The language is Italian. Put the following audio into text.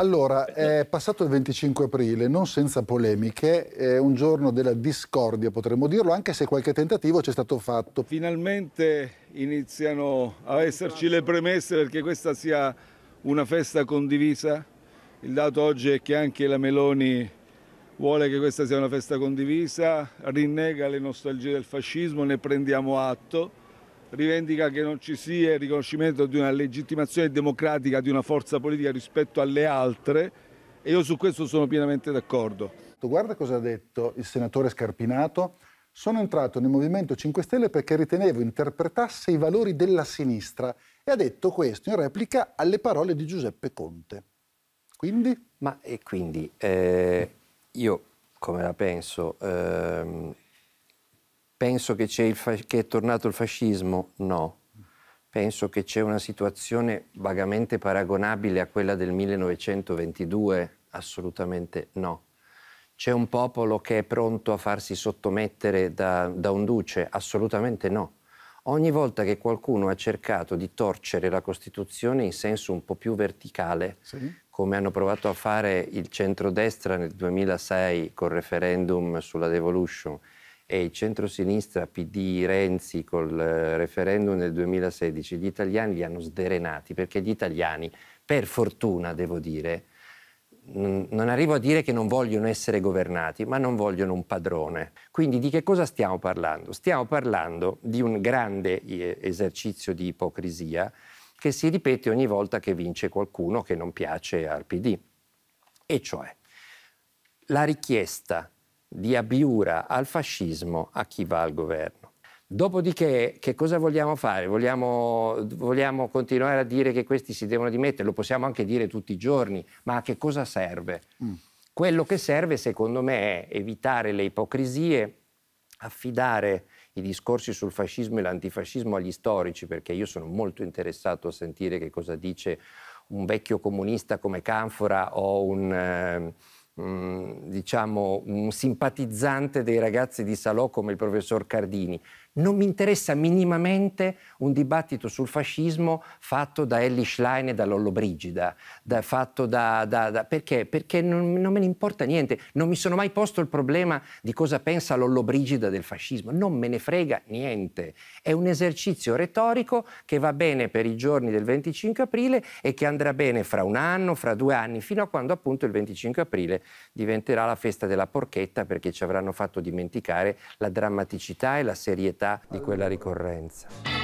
Allora, è passato il 25 aprile, non senza polemiche, è un giorno della discordia, potremmo dirlo, anche se qualche tentativo c'è stato fatto. Finalmente iniziano a esserci le premesse perché questa sia una festa condivisa. Il dato oggi è che anche la Meloni vuole che questa sia una festa condivisa, rinnega le nostalgie del fascismo, ne prendiamo atto rivendica che non ci sia il riconoscimento di una legittimazione democratica di una forza politica rispetto alle altre e io su questo sono pienamente d'accordo. Guarda cosa ha detto il senatore Scarpinato. Sono entrato nel Movimento 5 Stelle perché ritenevo interpretasse i valori della sinistra e ha detto questo in replica alle parole di Giuseppe Conte. Quindi? Ma e quindi eh, io come la penso? Eh, penso che, che, è tornato il fascismo? No. Penso che c'è una situazione vagamente paragonabile a quella del 1922? Assolutamente no. C'è un popolo che è pronto a farsi sottomettere da, da un duce? Assolutamente no. Ogni volta che qualcuno ha cercato di torcere la Costituzione in senso un po' più verticale, sì. come hanno provato a fare il centrodestra nel 2006 col referendum sulla devolution, e il centrosinistra PD Renzi col eh, referendum del 2016, gli italiani li hanno sderenati perché gli italiani, per fortuna devo dire, non arrivo a dire che non vogliono essere governati, ma non vogliono un padrone. Quindi di che cosa stiamo parlando? Stiamo parlando di un grande esercizio di ipocrisia che si ripete ogni volta che vince qualcuno che non piace al PD. E cioè la richiesta di abiura al fascismo a chi va al governo. Dopodiché, che cosa vogliamo fare? Vogliamo, vogliamo, continuare a dire che questi si devono dimettere? Lo possiamo anche dire tutti i giorni, ma a che cosa serve? Mm. Quello che serve, secondo me, è evitare le ipocrisie, affidare i discorsi sul fascismo e l'antifascismo agli storici, perché io sono molto interessato a sentire che cosa dice un vecchio comunista come Canfora o un... Eh, Mm, diciamo, un simpatizzante dei ragazzi di Salò come il professor Cardini, non mi interessa minimamente un dibattito sul fascismo fatto da Ellie Schlein e da Lollobrigida, da, fatto da, da, da perché? Perché non, non, me ne importa niente. Non mi sono mai posto il problema di cosa pensa Lollobrigida del fascismo. Non me ne frega niente. È un esercizio retorico che va bene per i giorni del 25 aprile e che andrà bene fra un anno, fra due anni, fino a quando appunto il 25 aprile diventerà la festa della porchetta perché ci avranno fatto dimenticare la drammaticità e la serietà di quella ricorrenza.